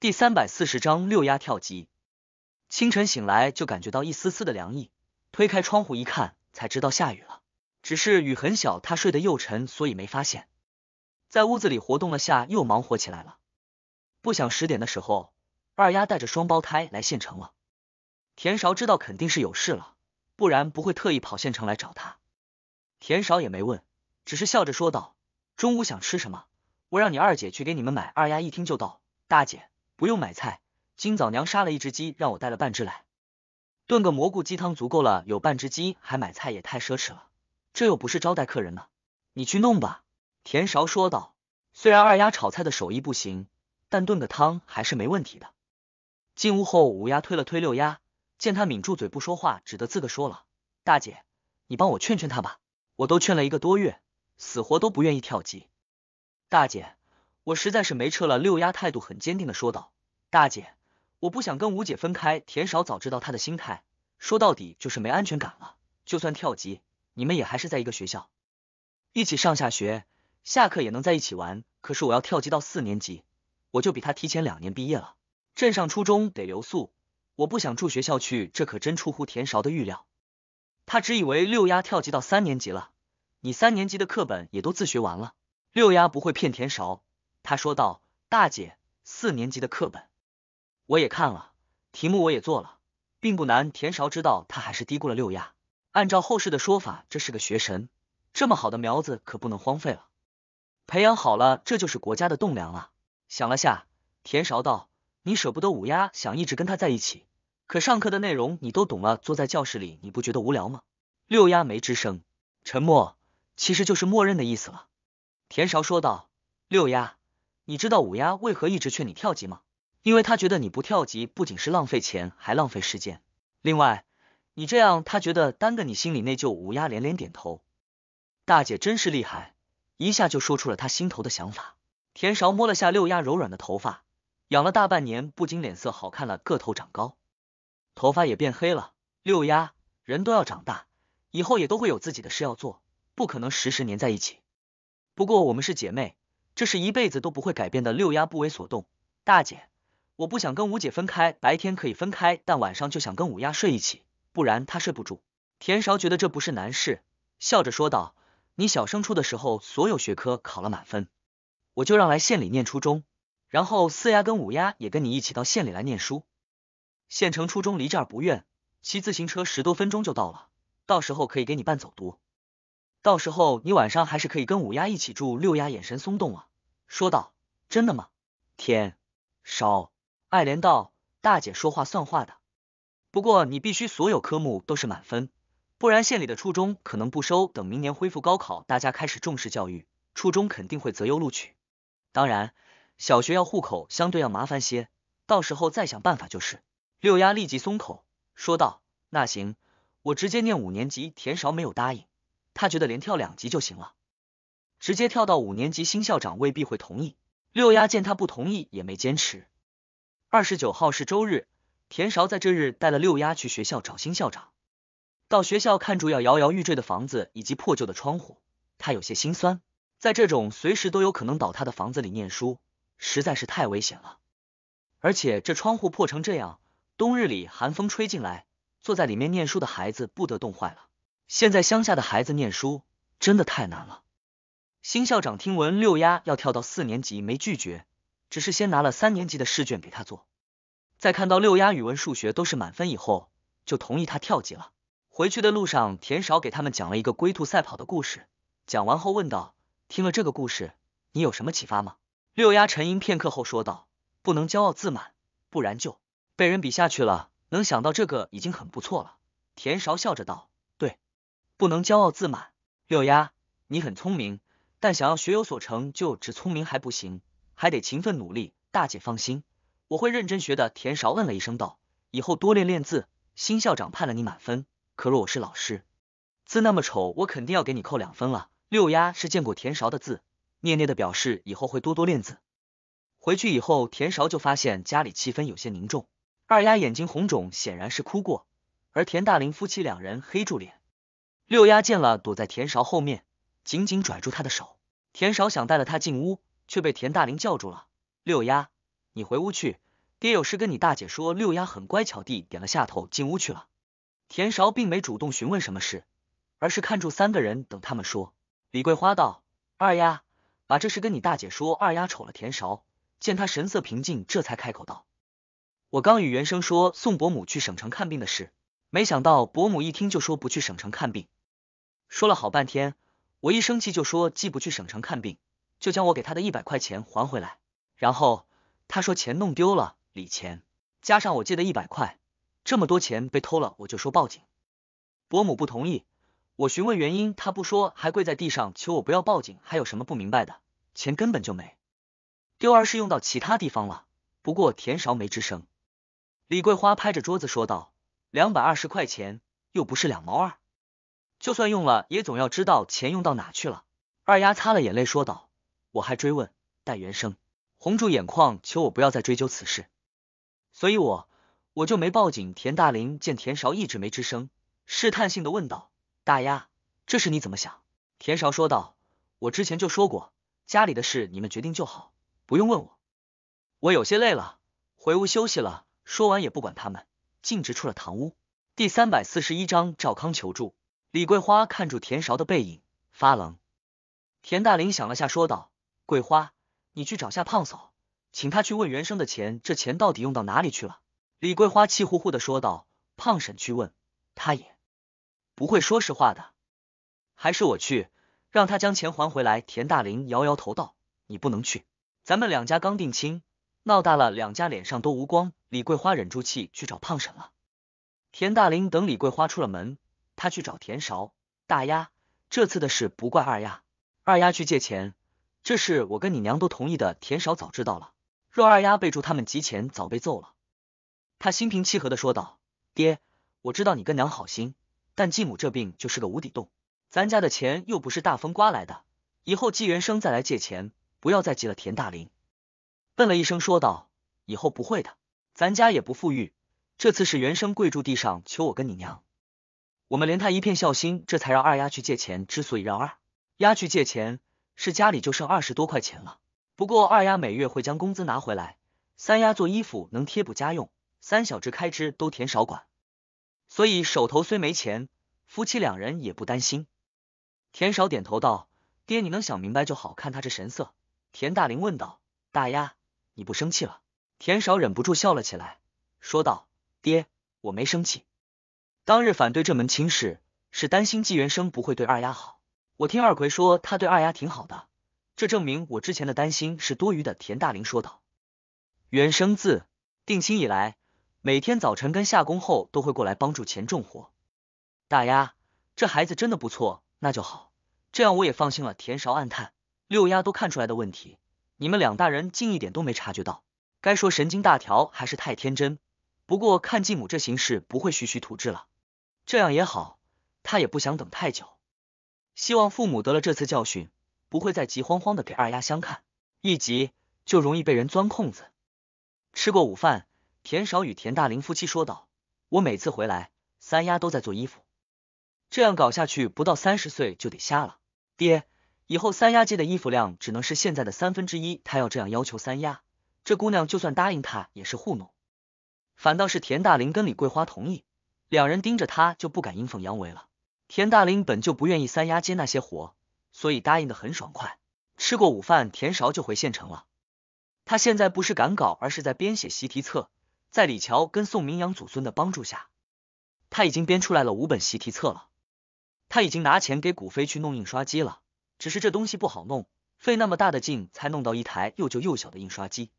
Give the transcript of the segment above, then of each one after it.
第三百四十章六丫跳级。清晨醒来就感觉到一丝丝的凉意，推开窗户一看才知道下雨了。只是雨很小，他睡得又沉，所以没发现。在屋子里活动了下，又忙活起来了。不想十点的时候，二丫带着双胞胎来县城了。田勺知道肯定是有事了，不然不会特意跑县城来找他。田勺也没问，只是笑着说道：“中午想吃什么？我让你二姐去给你们买。”二丫一听就道：“大姐。”不用买菜，今早娘杀了一只鸡，让我带了半只来，炖个蘑菇鸡汤足够了。有半只鸡还买菜也太奢侈了，这又不是招待客人呢。你去弄吧。”田勺说道。虽然二丫炒菜的手艺不行，但炖个汤还是没问题的。进屋后，五丫推了推六丫，见她抿住嘴不说话，只得自个说了：“大姐，你帮我劝劝她吧。我都劝了一个多月，死活都不愿意跳级。大姐，我实在是没辙了。”六丫态度很坚定的说道。大姐，我不想跟吴姐分开。田少早知道她的心态，说到底就是没安全感了。就算跳级，你们也还是在一个学校，一起上下学，下课也能在一起玩。可是我要跳级到四年级，我就比他提前两年毕业了。镇上初中得留宿，我不想住学校去。这可真出乎田少的预料，他只以为六丫跳级到三年级了。你三年级的课本也都自学完了，六丫不会骗田少。他说道：“大姐，四年级的课本。”我也看了题目，我也做了，并不难。田韶知道他还是低估了六丫。按照后世的说法，这是个学神，这么好的苗子可不能荒废了，培养好了，这就是国家的栋梁了。想了下，田韶道：“你舍不得五丫，想一直跟他在一起，可上课的内容你都懂了，坐在教室里你不觉得无聊吗？”六丫没吱声，沉默，其实就是默认的意思了。田韶说道：“六丫，你知道五丫为何一直劝你跳级吗？”因为他觉得你不跳级不仅是浪费钱，还浪费时间。另外，你这样他觉得耽搁，你心里内疚。五丫连连点头。大姐真是厉害，一下就说出了她心头的想法。田勺摸了下六丫柔软的头发，养了大半年，不仅脸色好看了，个头长高，头发也变黑了。六丫，人都要长大，以后也都会有自己的事要做，不可能时时粘在一起。不过我们是姐妹，这是一辈子都不会改变的。六丫不为所动，大姐。我不想跟五姐分开，白天可以分开，但晚上就想跟五丫睡一起，不然她睡不住。田韶觉得这不是难事，笑着说道：“你小升初的时候，所有学科考了满分，我就让来县里念初中，然后四丫跟五丫也跟你一起到县里来念书。县城初中离这儿不远，骑自行车十多分钟就到了。到时候可以给你办走读，到时候你晚上还是可以跟五丫一起住。”六丫眼神松动了，说道：“真的吗？”田少。爱莲道大姐说话算话的，不过你必须所有科目都是满分，不然县里的初中可能不收。等明年恢复高考，大家开始重视教育，初中肯定会择优录取。当然，小学要户口相对要麻烦些，到时候再想办法就是。六丫立即松口说道：“那行，我直接念五年级。”田勺没有答应，他觉得连跳两级就行了，直接跳到五年级。新校长未必会同意。六丫见他不同意，也没坚持。二十九号是周日，田勺在这日带了六丫去学校找新校长，到学校看住要摇摇欲坠的房子以及破旧的窗户，他有些心酸。在这种随时都有可能倒塌的房子里念书，实在是太危险了。而且这窗户破成这样，冬日里寒风吹进来，坐在里面念书的孩子不得冻坏了。现在乡下的孩子念书真的太难了。新校长听闻六丫要跳到四年级，没拒绝。只是先拿了三年级的试卷给他做，在看到六丫语文、数学都是满分以后，就同意他跳级了。回去的路上，田韶给他们讲了一个龟兔赛跑的故事。讲完后问道：“听了这个故事，你有什么启发吗？”六丫沉吟片刻后说道：“不能骄傲自满，不然就被人比下去了。能想到这个已经很不错了。”田韶笑着道：“对，不能骄傲自满。六丫，你很聪明，但想要学有所成就，只聪明还不行。”还得勤奋努力，大姐放心，我会认真学的。田勺嗯了一声道：“以后多练练字。”新校长判了你满分，可若我是老师，字那么丑，我肯定要给你扣两分了。六丫是见过田勺的字，念念的表示以后会多多练字。回去以后，田勺就发现家里气氛有些凝重，二丫眼睛红肿，显然是哭过，而田大林夫妻两人黑住脸。六丫见了，躲在田勺后面，紧紧拽住他的手。田勺想带了他进屋。却被田大林叫住了。六丫，你回屋去，爹有事跟你大姐说。六丫很乖巧地点了下头，进屋去了。田韶并没主动询问什么事，而是看住三个人等他们说。李桂花道：“二丫，把这事跟你大姐说。”二丫瞅了田韶，见他神色平静，这才开口道：“我刚与袁生说送伯母去省城看病的事，没想到伯母一听就说不去省城看病，说了好半天，我一生气就说既不去省城看病。”就将我给他的一百块钱还回来，然后他说钱弄丢了，礼钱加上我借的一百块，这么多钱被偷了，我就说报警。伯母不同意，我询问原因，他不说，还跪在地上求我不要报警。还有什么不明白的？钱根本就没丢，而是用到其他地方了。不过田勺没吱声。李桂花拍着桌子说道：“两百二十块钱又不是两毛二，就算用了也总要知道钱用到哪去了。”二丫擦了眼泪说道。我还追问戴元生，红住眼眶，求我不要再追究此事，所以，我我就没报警。田大林见田韶一直没吱声，试探性的问道：“大丫，这事你怎么想？”田韶说道：“我之前就说过，家里的事你们决定就好，不用问我。”我有些累了，回屋休息了。说完也不管他们，径直出了堂屋。第三百四十一章赵康求助。李桂花看住田韶的背影，发愣。田大林想了下，说道。桂花，你去找下胖嫂，请她去问原生的钱，这钱到底用到哪里去了？李桂花气呼呼的说道：“胖婶去问，她也不会说实话的，还是我去，让她将钱还回来。”田大林摇摇头道：“你不能去，咱们两家刚定亲，闹大了两家脸上都无光。”李桂花忍住气去找胖婶了。田大林等李桂花出了门，他去找田勺大丫。这次的事不怪二丫，二丫去借钱。这事我跟你娘都同意的，田少早知道了。若二丫备注他们集钱，早被揍了。他心平气和的说道：“爹，我知道你跟娘好心，但继母这病就是个无底洞，咱家的钱又不是大风刮来的。以后季元生再来借钱，不要再急了。”田大林笨了一声说道：“以后不会的，咱家也不富裕。这次是元生跪住地上求我跟你娘，我们连他一片孝心，这才让二丫去借钱。之所以让二丫去借钱。”是家里就剩二十多块钱了，不过二丫每月会将工资拿回来，三丫做衣服能贴补家用，三小只开支都田少管，所以手头虽没钱，夫妻两人也不担心。田少点头道：“爹，你能想明白就好。”看他这神色，田大林问道：“大丫，你不生气了？”田少忍不住笑了起来，说道：“爹，我没生气，当日反对这门亲事，是担心纪元生不会对二丫好。”我听二奎说，他对二丫挺好的，这证明我之前的担心是多余的。”田大林说道。原生自定亲以来，每天早晨跟下工后都会过来帮助钱重活。大丫，这孩子真的不错，那就好，这样我也放心了。”田勺暗叹。六丫都看出来的问题，你们两大人竟一点都没察觉到，该说神经大条还是太天真。不过看继母这形势，不会徐徐图治了。这样也好，他也不想等太久。希望父母得了这次教训，不会再急慌慌的给二丫相看，一急就容易被人钻空子。吃过午饭，田少与田大林夫妻说道：“我每次回来，三丫都在做衣服，这样搞下去，不到三十岁就得瞎了。”爹，以后三丫接的衣服量只能是现在的三分之一。他要这样要求三丫，这姑娘就算答应他也是糊弄。反倒是田大林跟李桂花同意，两人盯着他就不敢阴奉阳违了。田大林本就不愿意三丫接那些活，所以答应的很爽快。吃过午饭，田勺就回县城了。他现在不是赶稿，而是在编写习题册。在李乔跟宋明阳祖孙的帮助下，他已经编出来了五本习题册了。他已经拿钱给古飞去弄印刷机了，只是这东西不好弄，费那么大的劲才弄到一台又旧又小的印刷机。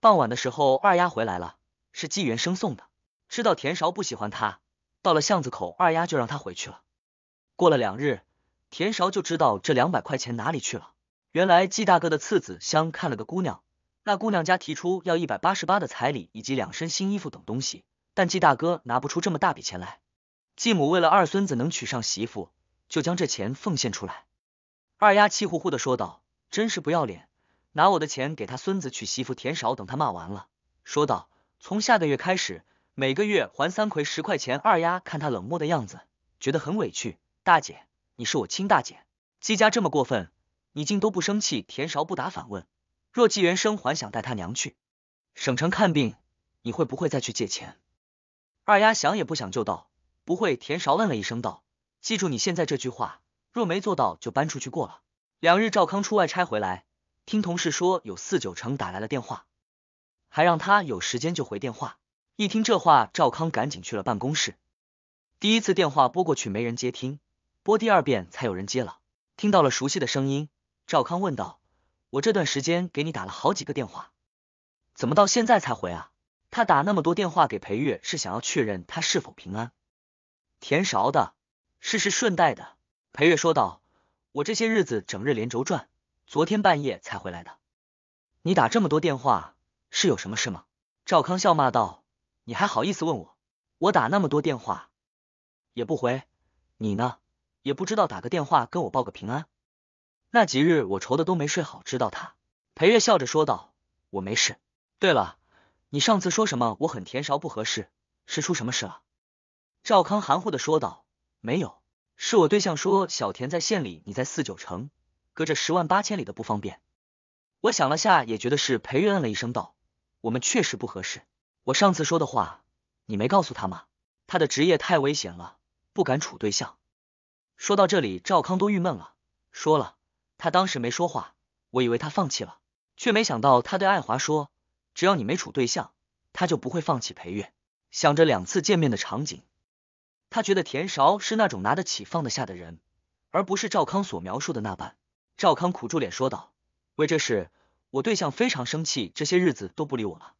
傍晚的时候，二丫回来了，是纪元生送的。知道田勺不喜欢他，到了巷子口，二丫就让他回去了。过了两日，田勺就知道这两百块钱哪里去了。原来季大哥的次子相看了个姑娘，那姑娘家提出要一百八十八的彩礼以及两身新衣服等东西，但季大哥拿不出这么大笔钱来。继母为了二孙子能娶上媳妇，就将这钱奉献出来。二丫气呼呼的说道：“真是不要脸，拿我的钱给他孙子娶媳妇！”田勺等他骂完了，说道：“从下个月开始，每个月还三魁十块钱。”二丫看他冷漠的样子，觉得很委屈。大姐，你是我亲大姐，季家这么过分，你竟都不生气？田韶不答反问：若季元生还想带他娘去省城看病，你会不会再去借钱？二丫想也不想就道：不会。田韶问了一声道：记住你现在这句话，若没做到，就搬出去过了。两日，赵康出外差回来，听同事说有四九城打来了电话，还让他有时间就回电话。一听这话，赵康赶紧去了办公室。第一次电话拨过去，没人接听。播第二遍才有人接了，听到了熟悉的声音，赵康问道：“我这段时间给你打了好几个电话，怎么到现在才回啊？”他打那么多电话给裴月，是想要确认他是否平安。田勺的，事是顺带的。裴月说道：“我这些日子整日连轴转，昨天半夜才回来的。你打这么多电话是有什么事吗？”赵康笑骂道：“你还好意思问我？我打那么多电话也不回，你呢？”也不知道打个电话跟我报个平安。那几日我愁的都没睡好，知道他。裴月笑着说道：“我没事。”对了，你上次说什么我很甜勺不合适，是出什么事了？赵康含糊的说道：“没有，是我对象说小田在县里，你在四九城，隔着十万八千里的不方便。”我想了下，也觉得是裴月嗯了一声道：“我们确实不合适。我上次说的话，你没告诉他吗？他的职业太危险了，不敢处对象。”说到这里，赵康都郁闷了。说了，他当时没说话，我以为他放弃了，却没想到他对爱华说：“只要你没处对象，他就不会放弃裴月。”想着两次见面的场景，他觉得田韶是那种拿得起放得下的人，而不是赵康所描述的那般。赵康苦住脸说道：“为这事，我对象非常生气，这些日子都不理我了。”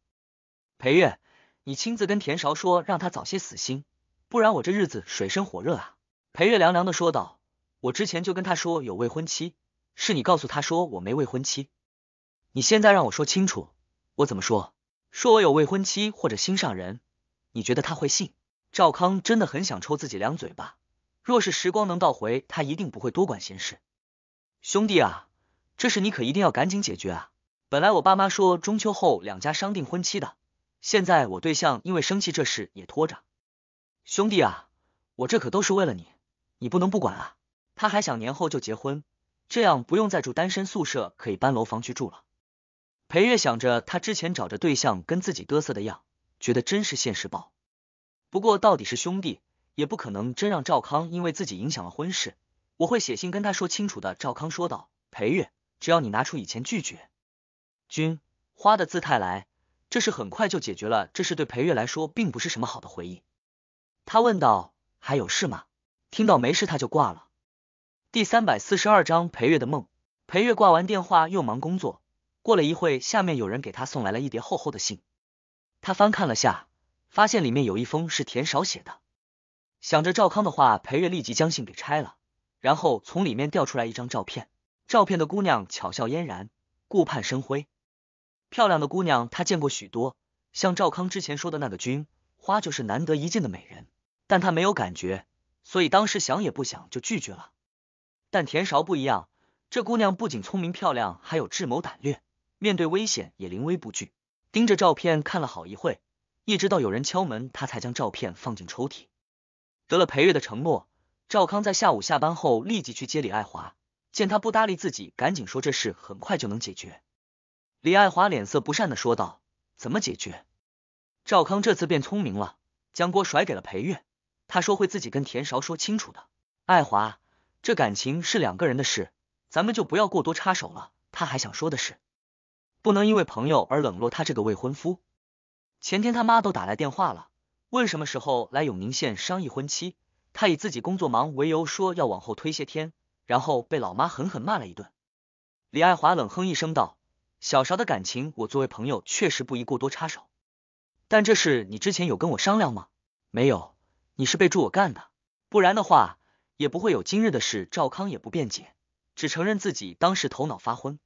裴月，你亲自跟田韶说，让他早些死心，不然我这日子水深火热啊。裴月凉凉的说道：“我之前就跟他说有未婚妻，是你告诉他说我没未婚妻。你现在让我说清楚，我怎么说？说我有未婚妻或者心上人，你觉得他会信？”赵康真的很想抽自己两嘴巴。若是时光能倒回，他一定不会多管闲事。兄弟啊，这事你可一定要赶紧解决啊！本来我爸妈说中秋后两家商定婚期的，现在我对象因为生气这事也拖着。兄弟啊，我这可都是为了你。你不能不管啊！他还想年后就结婚，这样不用再住单身宿舍，可以搬楼房去住了。裴月想着他之前找着对象跟自己嘚瑟的样，觉得真是现实报。不过到底是兄弟，也不可能真让赵康因为自己影响了婚事。我会写信跟他说清楚的。赵康说道：“裴月，只要你拿出以前拒绝君花的姿态来，这事很快就解决了。这是对裴月来说并不是什么好的回忆。”他问道：“还有事吗？”听到没事，他就挂了。第三百四十二章裴月的梦。裴月挂完电话，又忙工作。过了一会，下面有人给他送来了一叠厚厚的信。他翻看了下，发现里面有一封是田少写的。想着赵康的话，裴月立即将信给拆了，然后从里面掉出来一张照片。照片的姑娘巧笑嫣然，顾盼生辉。漂亮的姑娘，他见过许多，像赵康之前说的那个君花，就是难得一见的美人。但他没有感觉。所以当时想也不想就拒绝了，但田韶不一样，这姑娘不仅聪明漂亮，还有智谋胆略，面对危险也临危不惧。盯着照片看了好一会，一直到有人敲门，她才将照片放进抽屉。得了裴月的承诺，赵康在下午下班后立即去接李爱华。见他不搭理自己，赶紧说这事很快就能解决。李爱华脸色不善的说道：“怎么解决？”赵康这次变聪明了，将锅甩给了裴月。他说会自己跟田韶说清楚的。爱华，这感情是两个人的事，咱们就不要过多插手了。他还想说的是，不能因为朋友而冷落他这个未婚夫。前天他妈都打来电话了，问什么时候来永宁县商议婚期，他以自己工作忙为由说要往后推些天，然后被老妈狠狠骂了一顿。李爱华冷哼一声道：“小韶的感情，我作为朋友确实不宜过多插手，但这事你之前有跟我商量吗？没有。”你是备注我干的，不然的话也不会有今日的事。赵康也不辩解，只承认自己当时头脑发昏，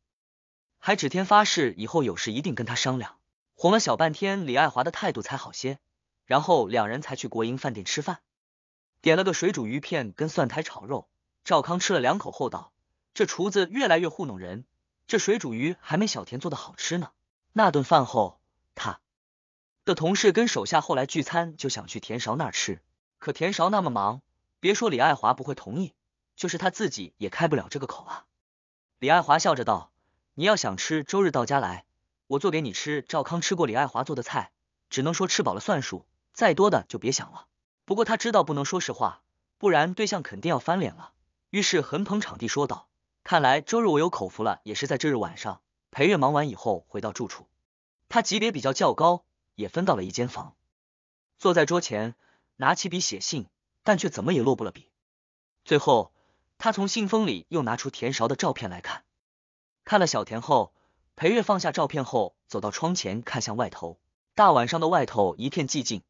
还指天发誓以后有事一定跟他商量。哄了小半天，李爱华的态度才好些，然后两人才去国营饭店吃饭，点了个水煮鱼片跟蒜苔炒肉。赵康吃了两口后道：“这厨子越来越糊弄人，这水煮鱼还没小田做的好吃呢。”那顿饭后，他的同事跟手下后来聚餐，就想去田勺那儿吃。可田韶那么忙，别说李爱华不会同意，就是他自己也开不了这个口啊。李爱华笑着道：“你要想吃，周日到家来，我做给你吃。”赵康吃过李爱华做的菜，只能说吃饱了算数，再多的就别想了。不过他知道不能说实话，不然对象肯定要翻脸了，于是很捧场地说道：“看来周日我有口福了。”也是在这日晚上，裴月忙完以后回到住处，他级别比较较高，也分到了一间房，坐在桌前。拿起笔写信，但却怎么也落不了笔。最后，他从信封里又拿出田勺的照片来看。看了小田后，裴月放下照片后，走到窗前看向外头。大晚上的外头一片寂静，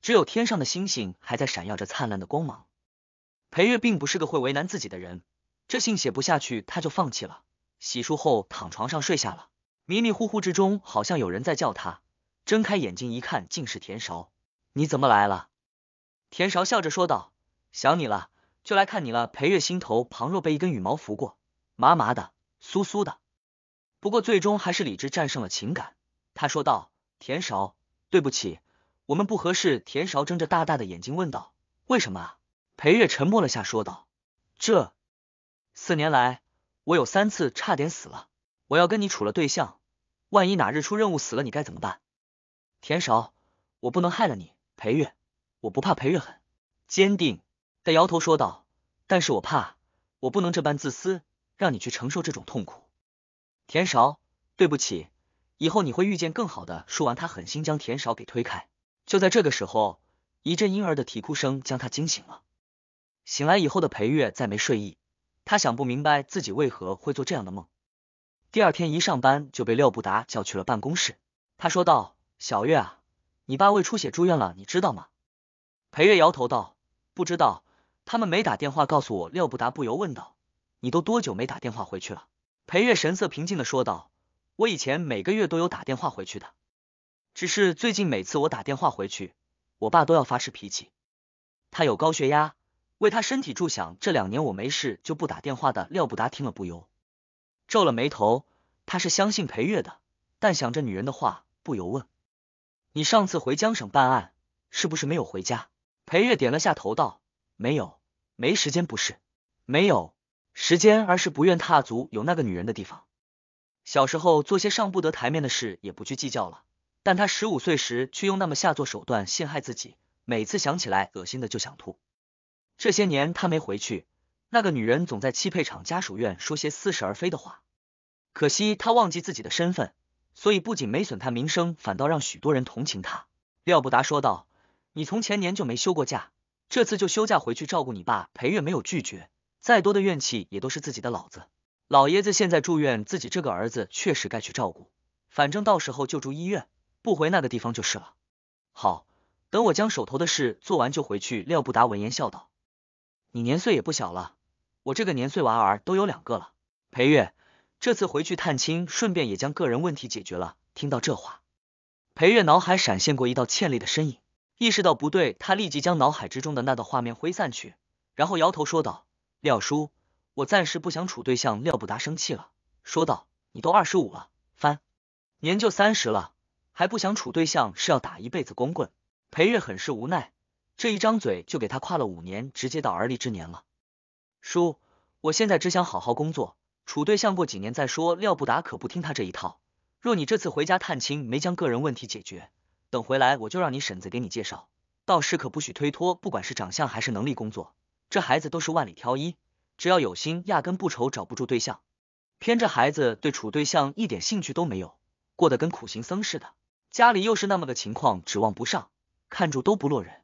只有天上的星星还在闪耀着灿烂的光芒。裴月并不是个会为难自己的人，这信写不下去，他就放弃了。洗漱后躺床上睡下了，迷迷糊糊之中，好像有人在叫他。睁开眼睛一看，竟是田勺。你怎么来了？田韶笑着说道：“想你了，就来看你了。”裴月心头旁若被一根羽毛拂过，麻麻的，酥酥的。不过最终还是理智战胜了情感，他说道：“田韶，对不起，我们不合适。”田韶睁着大大的眼睛问道：“为什么？”裴月沉默了下，说道：“这四年来，我有三次差点死了。我要跟你处了对象，万一哪日出任务死了，你该怎么办？”田韶，我不能害了你，裴月。我不怕裴月狠，坚定，的摇头说道：“但是我怕，我不能这般自私，让你去承受这种痛苦。”田少，对不起，以后你会遇见更好的。说完，他狠心将田少给推开。就在这个时候，一阵婴儿的啼哭声将他惊醒了。醒来以后的裴月再没睡意，他想不明白自己为何会做这样的梦。第二天一上班就被廖布达叫去了办公室，他说道：“小月啊，你爸胃出血住院了，你知道吗？”裴月摇头道：“不知道，他们没打电话告诉我。”廖不达不由问道：“你都多久没打电话回去了？”裴月神色平静的说道：“我以前每个月都有打电话回去的，只是最近每次我打电话回去，我爸都要发是脾气。他有高血压，为他身体着想，这两年我没事就不打电话的。”廖不达听了不由皱了眉头，他是相信裴月的，但想着女人的话，不由问：“你上次回江省办案，是不是没有回家？”裴月点了下头，道：“没有，没时间不是没有时间，而是不愿踏足有那个女人的地方。小时候做些上不得台面的事也不去计较了，但他十五岁时却用那么下作手段陷害自己，每次想起来恶心的就想吐。这些年他没回去，那个女人总在汽配厂家属院说些似是而非的话。可惜他忘记自己的身份，所以不仅没损他名声，反倒让许多人同情他。”廖不达说道。你从前年就没休过假，这次就休假回去照顾你爸。裴月没有拒绝，再多的怨气也都是自己的老子。老爷子现在住院，自己这个儿子确实该去照顾。反正到时候就住医院，不回那个地方就是了。好，等我将手头的事做完就回去。廖布达闻言笑道：“你年岁也不小了，我这个年岁娃儿都有两个了。”裴月这次回去探亲，顺便也将个人问题解决了。听到这话，裴月脑海闪现过一道倩丽的身影。意识到不对，他立即将脑海之中的那道画面挥散去，然后摇头说道：“廖叔，我暂时不想处对象。”廖不达生气了，说道：“你都二十五了，翻年就三十了，还不想处对象，是要打一辈子光棍？”裴月很是无奈，这一张嘴就给他跨了五年，直接到而立之年了。叔，我现在只想好好工作，处对象过几年再说。廖不达可不听他这一套，若你这次回家探亲没将个人问题解决。等回来，我就让你婶子给你介绍，到时可不许推脱。不管是长相还是能力、工作，这孩子都是万里挑一。只要有心，压根不愁找不住对象。偏这孩子对处对象一点兴趣都没有，过得跟苦行僧似的。家里又是那么个情况，指望不上，看住都不落人。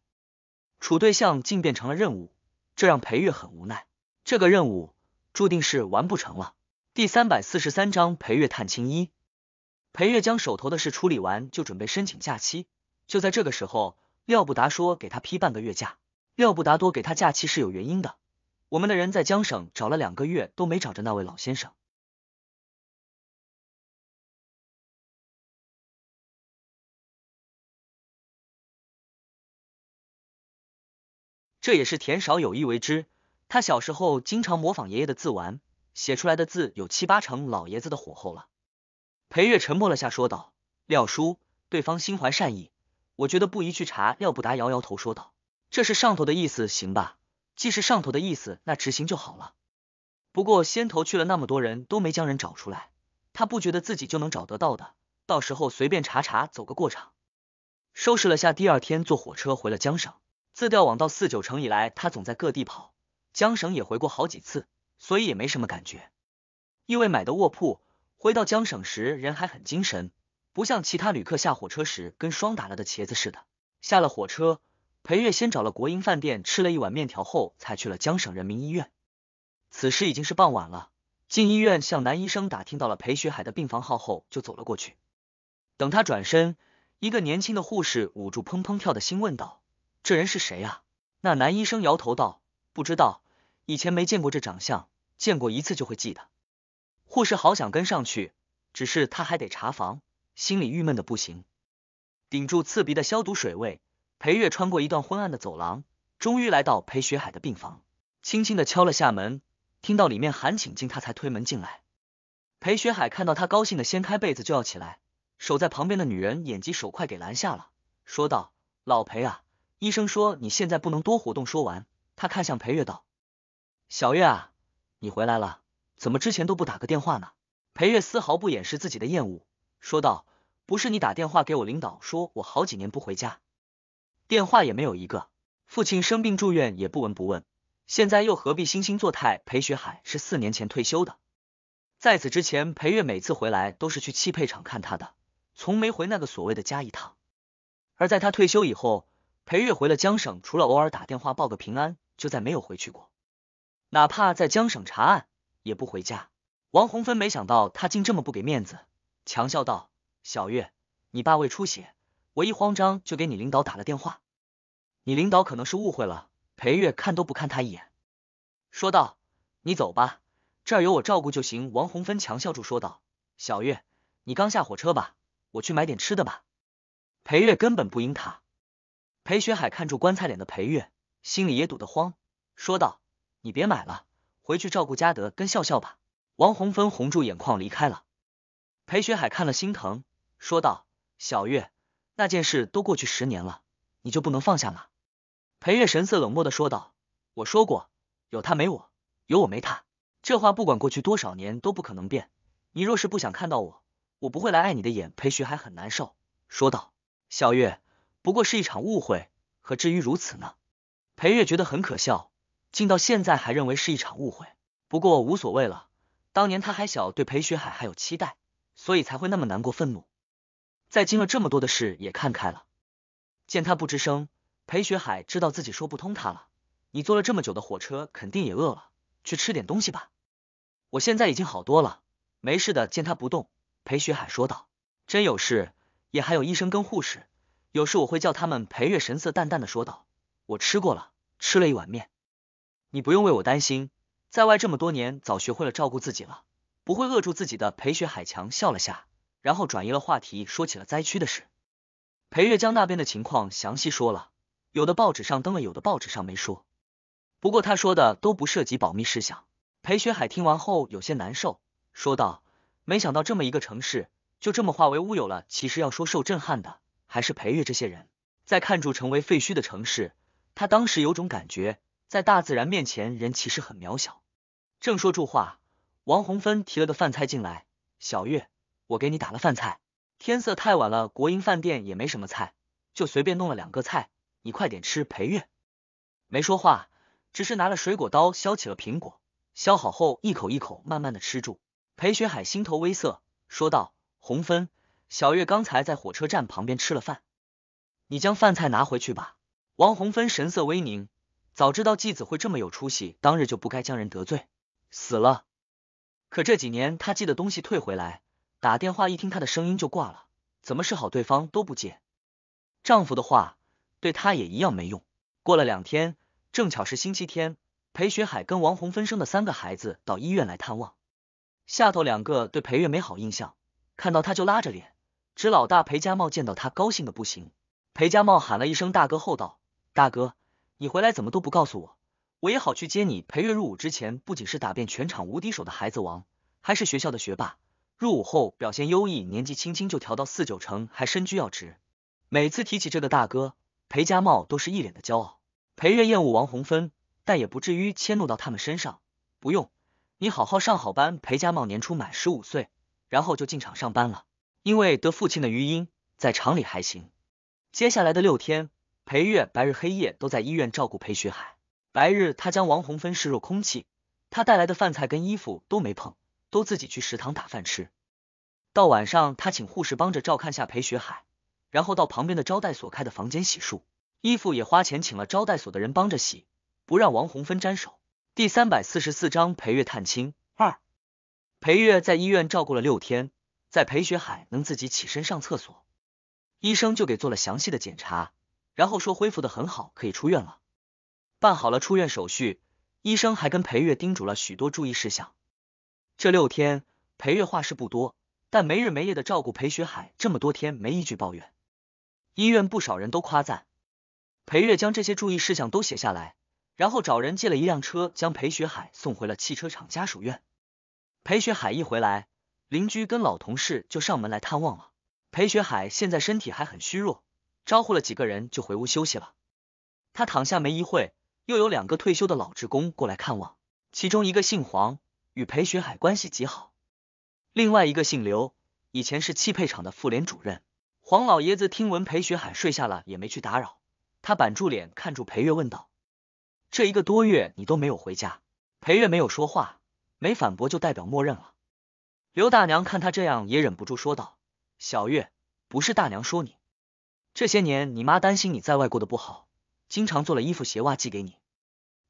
处对象竟变成了任务，这让裴月很无奈。这个任务注定是完不成了。第三百四十三章，裴月探亲一。裴月将手头的事处理完，就准备申请假期。就在这个时候，廖布达说给他批半个月假。廖布达多给他假期是有原因的，我们的人在江省找了两个月都没找着那位老先生。这也是田少有意为之，他小时候经常模仿爷爷的字玩，写出来的字有七八成老爷子的火候了。裴月沉默了下，说道：“廖叔，对方心怀善意，我觉得不宜去查。”廖不达摇摇头说道：“这是上头的意思，行吧？既是上头的意思，那执行就好了。不过先头去了那么多人都没将人找出来，他不觉得自己就能找得到的，到时候随便查查，走个过场。”收拾了下，第二天坐火车回了江省。自调往到四九城以来，他总在各地跑，江省也回过好几次，所以也没什么感觉。因为买的卧铺。回到江省时，人还很精神，不像其他旅客下火车时跟霜打了的茄子似的。下了火车，裴月先找了国营饭店吃了一碗面条后，才去了江省人民医院。此时已经是傍晚了，进医院向男医生打听到了裴学海的病房号后，就走了过去。等他转身，一个年轻的护士捂住砰砰跳的心，问道：“这人是谁啊？”那男医生摇头道：“不知道，以前没见过这长相，见过一次就会记得。”护士好想跟上去，只是他还得查房，心里郁闷的不行。顶住刺鼻的消毒水味，裴月穿过一段昏暗的走廊，终于来到裴学海的病房，轻轻的敲了下门，听到里面喊请进，他才推门进来。裴学海看到他，高兴的掀开被子就要起来，守在旁边的女人眼疾手快给拦下了，说道：“老裴啊，医生说你现在不能多活动。”说完，他看向裴月道：“小月啊，你回来了。”怎么之前都不打个电话呢？裴月丝毫不掩饰自己的厌恶，说道：“不是你打电话给我领导，说我好几年不回家，电话也没有一个，父亲生病住院也不闻不问，现在又何必惺惺作态？”裴学海是四年前退休的，在此之前，裴月每次回来都是去汽配厂看他的，从没回那个所谓的家一趟。而在他退休以后，裴月回了江省，除了偶尔打电话报个平安，就再没有回去过，哪怕在江省查案。也不回家，王红芬没想到他竟这么不给面子，强笑道：“小月，你爸胃出血，我一慌张就给你领导打了电话，你领导可能是误会了。”裴月看都不看他一眼，说道：“你走吧，这儿有我照顾就行。”王红芬强笑住说道：“小月，你刚下火车吧，我去买点吃的吧。”裴月根本不应他，裴学海看住棺材脸的裴月，心里也堵得慌，说道：“你别买了。”回去照顾嘉德跟笑笑吧。王红芬红住眼眶离开了。裴学海看了心疼，说道：“小月，那件事都过去十年了，你就不能放下吗？”裴月神色冷漠的说道：“我说过，有他没我，有我没他，这话不管过去多少年都不可能变。你若是不想看到我，我不会来碍你的眼。”裴学海很难受，说道：“小月，不过是一场误会，何至于如此呢？”裴月觉得很可笑。竟到现在还认为是一场误会，不过无所谓了。当年他还小，对裴学海还有期待，所以才会那么难过、愤怒。在经了这么多的事，也看开了。见他不吱声，裴学海知道自己说不通他了。你坐了这么久的火车，肯定也饿了，去吃点东西吧。我现在已经好多了，没事的。见他不动，裴学海说道：“真有事，也还有医生跟护士，有事我会叫他们。”裴月神色淡淡的说道：“我吃过了，吃了一碗面。”你不用为我担心，在外这么多年，早学会了照顾自己了，不会饿住自己的。裴学海强笑了下，然后转移了话题，说起了灾区的事。裴月将那边的情况详细说了，有的报纸上登了，有的报纸上没说，不过他说的都不涉及保密事项。裴学海听完后有些难受，说道：“没想到这么一个城市就这么化为乌有了。其实要说受震撼的，还是裴月这些人，在看住成为废墟的城市，他当时有种感觉。”在大自然面前，人其实很渺小。正说住话，王洪芬提了个饭菜进来。小月，我给你打了饭菜。天色太晚了，国营饭店也没什么菜，就随便弄了两个菜。你快点吃。裴月没说话，只是拿了水果刀削起了苹果。削好后，一口一口慢慢的吃住。裴雪海心头微涩，说道：“洪芬，小月刚才在火车站旁边吃了饭，你将饭菜拿回去吧。”王洪芬神色微凝。早知道继子会这么有出息，当日就不该将人得罪死了。可这几年他寄的东西退回来，打电话一听他的声音就挂了，怎么示好对方都不接。丈夫的话对他也一样没用。过了两天，正巧是星期天，裴雪海跟王红分生的三个孩子到医院来探望。下头两个对裴月没好印象，看到他就拉着脸；，指老大裴家茂见到他高兴的不行。裴家茂喊了一声“大哥”后道：“大哥。”你回来怎么都不告诉我，我也好去接你。裴月入伍之前，不仅是打遍全场无敌手的孩子王，还是学校的学霸。入伍后表现优异，年纪轻轻就调到四九城，还身居要职。每次提起这个大哥裴家茂，都是一脸的骄傲。裴月厌恶王洪芬，但也不至于迁怒到他们身上。不用，你好好上好班。裴家茂年初满十五岁，然后就进厂上班了。因为得父亲的余荫，在厂里还行。接下来的六天。裴月白日黑夜都在医院照顾裴学海。白日他将王红芬视若空气，他带来的饭菜跟衣服都没碰，都自己去食堂打饭吃。到晚上他请护士帮着照看下裴学海，然后到旁边的招待所开的房间洗漱，衣服也花钱请了招待所的人帮着洗，不让王红芬沾手。第三百四十四章裴月探亲二。裴月在医院照顾了六天，在裴学海能自己起身上厕所，医生就给做了详细的检查。然后说恢复的很好，可以出院了。办好了出院手续，医生还跟裴月叮嘱了许多注意事项。这六天，裴月话是不多，但没日没夜的照顾裴学海，这么多天没一句抱怨。医院不少人都夸赞裴月，将这些注意事项都写下来，然后找人借了一辆车，将裴学海送回了汽车厂家属院。裴学海一回来，邻居跟老同事就上门来探望了。裴学海现在身体还很虚弱。招呼了几个人就回屋休息了。他躺下没一会，又有两个退休的老职工过来看望，其中一个姓黄，与裴学海关系极好；另外一个姓刘，以前是汽配厂的妇联主任。黄老爷子听闻裴学海睡下了，也没去打扰。他板住脸，看住裴月，问道：“这一个多月你都没有回家？”裴月没有说话，没反驳就代表默认了。刘大娘看他这样，也忍不住说道：“小月，不是大娘说你。”这些年，你妈担心你在外过得不好，经常做了衣服鞋袜寄给你，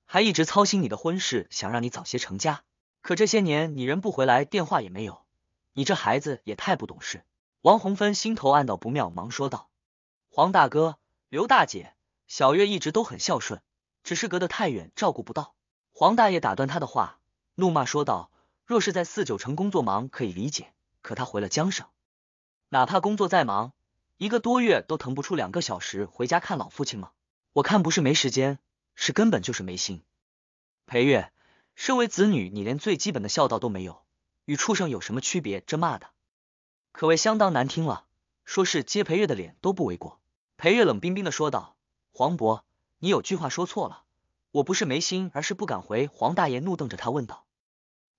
还一直操心你的婚事，想让你早些成家。可这些年你人不回来，电话也没有，你这孩子也太不懂事。王红芬心头暗道不妙，忙说道：“黄大哥，刘大姐，小月一直都很孝顺，只是隔得太远，照顾不到。”黄大爷打断他的话，怒骂说道：“若是在四九城工作忙，可以理解，可他回了江省，哪怕工作再忙。”一个多月都腾不出两个小时回家看老父亲吗？我看不是没时间，是根本就是没心。裴月，身为子女，你连最基本的孝道都没有，与畜生有什么区别？这骂的可谓相当难听了，说是揭裴月的脸都不为过。裴月冷冰冰的说道：“黄伯，你有句话说错了，我不是没心，而是不敢回。”黄大爷怒瞪着他问道：“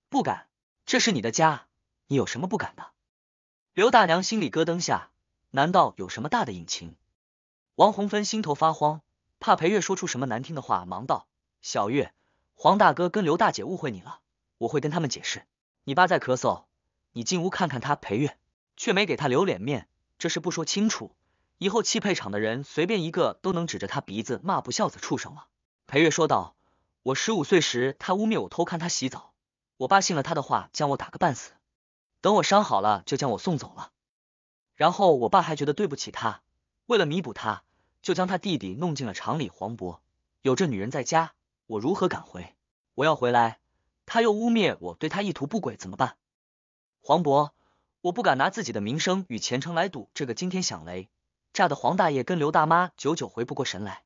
不敢？这是你的家，你有什么不敢的？”刘大娘心里咯噔下。难道有什么大的隐情？王洪芬心头发慌，怕裴月说出什么难听的话，忙道：“小月，黄大哥跟刘大姐误会你了，我会跟他们解释。你爸在咳嗽，你进屋看看他。”裴月却没给他留脸面，这事不说清楚，以后汽配厂的人随便一个都能指着他鼻子骂不孝子、畜生了。”裴月说道：“我十五岁时，他污蔑我偷看他洗澡，我爸信了他的话，将我打个半死。等我伤好了，就将我送走了。”然后我爸还觉得对不起他，为了弥补他，就将他弟弟弄进了厂里。黄渤有这女人在家，我如何敢回？我要回来，他又污蔑我对他意图不轨，怎么办？黄渤，我不敢拿自己的名声与前程来赌这个惊天响雷，炸得黄大爷跟刘大妈久久回不过神来。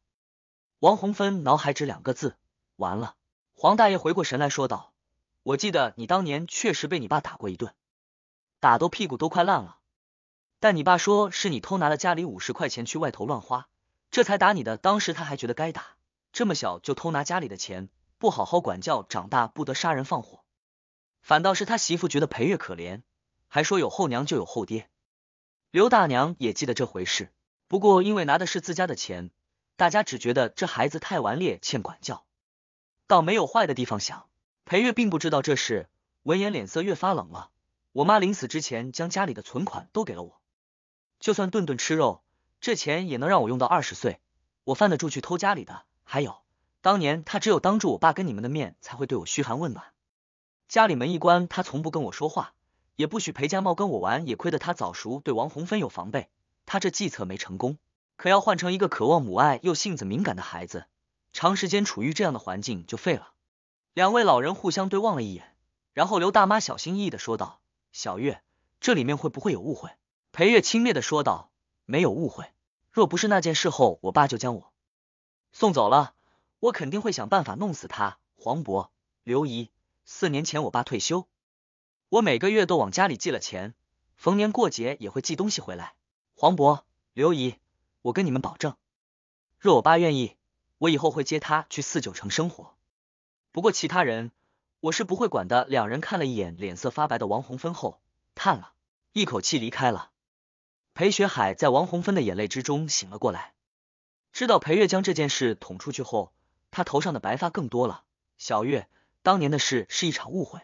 王洪芬脑海只两个字：完了。黄大爷回过神来说道：“我记得你当年确实被你爸打过一顿，打都屁股都快烂了。”但你爸说是你偷拿了家里五十块钱去外头乱花，这才打你的。当时他还觉得该打，这么小就偷拿家里的钱，不好好管教，长大不得杀人放火。反倒是他媳妇觉得裴月可怜，还说有后娘就有后爹。刘大娘也记得这回事，不过因为拿的是自家的钱，大家只觉得这孩子太顽劣，欠管教，倒没有坏的地方想。裴月并不知道这事，闻言脸色越发冷了。我妈临死之前将家里的存款都给了我。就算顿顿吃肉，这钱也能让我用到二十岁。我犯得住去偷家里的。还有，当年他只有当着我爸跟你们的面，才会对我嘘寒问暖。家里门一关，他从不跟我说话，也不许裴家茂跟我玩。也亏得他早熟，对王红芬有防备。他这计策没成功，可要换成一个渴望母爱又性子敏感的孩子，长时间处于这样的环境就废了。两位老人互相对望了一眼，然后刘大妈小心翼翼的说道：“小月，这里面会不会有误会？”裴月轻蔑的说道：“没有误会，若不是那件事后，我爸就将我送走了，我肯定会想办法弄死他。”黄渤、刘姨，四年前我爸退休，我每个月都往家里寄了钱，逢年过节也会寄东西回来。黄渤、刘姨，我跟你们保证，若我爸愿意，我以后会接他去四九城生活。不过其他人，我是不会管的。两人看了一眼脸色发白的王红芬后，叹了一口气离开了。裴学海在王洪芬的眼泪之中醒了过来，知道裴月将这件事捅出去后，他头上的白发更多了。小月，当年的事是一场误会，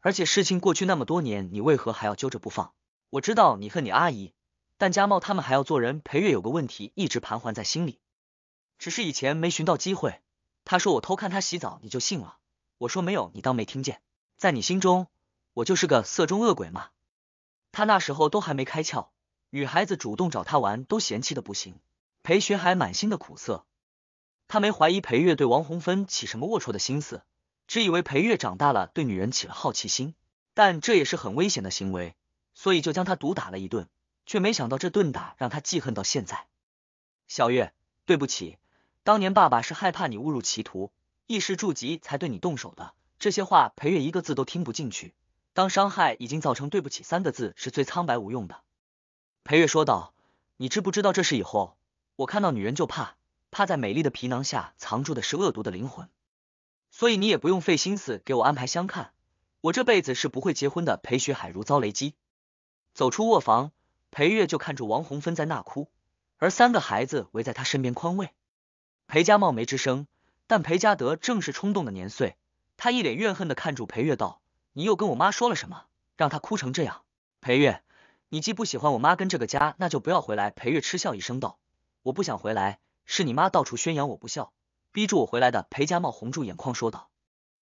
而且事情过去那么多年，你为何还要揪着不放？我知道你恨你阿姨，但家茂他们还要做人。裴月有个问题一直盘桓在心里，只是以前没寻到机会。他说我偷看他洗澡，你就信了？我说没有，你当没听见。在你心中，我就是个色中恶鬼吗？他那时候都还没开窍。女孩子主动找他玩，都嫌弃的不行。裴学海满心的苦涩，他没怀疑裴月对王红芬起什么龌龊的心思，只以为裴月长大了对女人起了好奇心，但这也是很危险的行为，所以就将他毒打了一顿，却没想到这顿打让他记恨到现在。小月，对不起，当年爸爸是害怕你误入歧途，一时助急才对你动手的。这些话裴月一个字都听不进去，当伤害已经造成，对不起三个字是最苍白无用的。裴月说道：“你知不知道这事？以后我看到女人就怕，怕在美丽的皮囊下藏住的是恶毒的灵魂。所以你也不用费心思给我安排相看，我这辈子是不会结婚的。”裴学海如遭雷击，走出卧房，裴月就看住王红芬在那哭，而三个孩子围在她身边宽慰。裴家茂没吱声，但裴家德正是冲动的年岁，他一脸怨恨的看住裴月道：“你又跟我妈说了什么，让她哭成这样？”裴月。你既不喜欢我妈跟这个家，那就不要回来。裴月嗤笑一声道：“我不想回来，是你妈到处宣扬我不孝，逼住我回来的。”裴家茂红住眼眶说道：“